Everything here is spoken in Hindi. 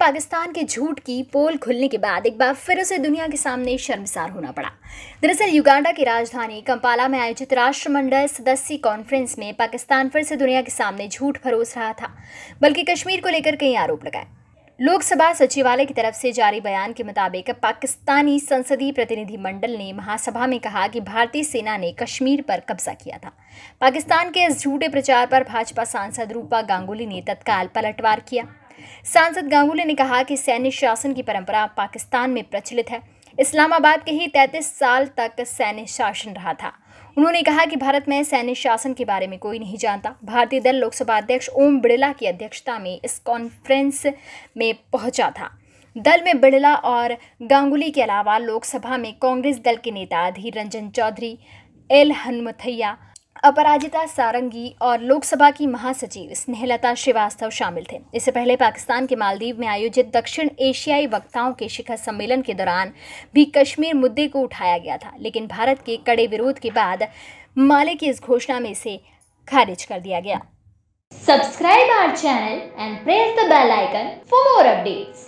पाकिस्तान के झूठ की पोल खुलने के बाद एक बार फिर उसे दुनिया के सामने शर्मसार होना पड़ा दरअसल युगांडा की राजधानी कंपाला में आयोजित राष्ट्रमंडल सदस्य कॉन्फ्रेंस में पाकिस्तान फिर से दुनिया के सामने झूठ परोस रहा था बल्कि कश्मीर को लेकर कई आरोप लगाए लोकसभा सचिवालय की तरफ से जारी बयान के मुताबिक पाकिस्तानी संसदीय प्रतिनिधिमंडल ने महासभा में कहा कि भारतीय सेना ने कश्मीर पर कब्जा किया था पाकिस्तान के इस झूठे प्रचार पर भाजपा सांसद रूपा गांगुली ने तत्काल पलटवार किया सांसद गांगुली ने कहा कि सैन्य शासन की परंपरा पाकिस्तान में प्रचलित है इस्लामाबाद के ही 33 साल तक सैन्य शासन रहा था उन्होंने कहा कि भारत में सैन्य शासन के बारे में कोई नहीं जानता भारतीय दल लोकसभा अध्यक्ष ओम बिड़ला की अध्यक्षता में इस कॉन्फ्रेंस में पहुंचा था दल में बिड़ला और गांगुली के अलावा लोकसभा में कांग्रेस दल के नेता अधीर रंजन चौधरी एल हनुमथैया अपराजिता सारंगी और लोकसभा की महासचिव स्नेहलता श्रीवास्तव शामिल थे इससे पहले पाकिस्तान के मालदीव में आयोजित दक्षिण एशियाई वक्ताओं के शिखर सम्मेलन के दौरान भी कश्मीर मुद्दे को उठाया गया था लेकिन भारत के कड़े विरोध के बाद माले की इस घोषणा में इसे खारिज कर दिया गया subscribe our channel and press the bell icon for more updates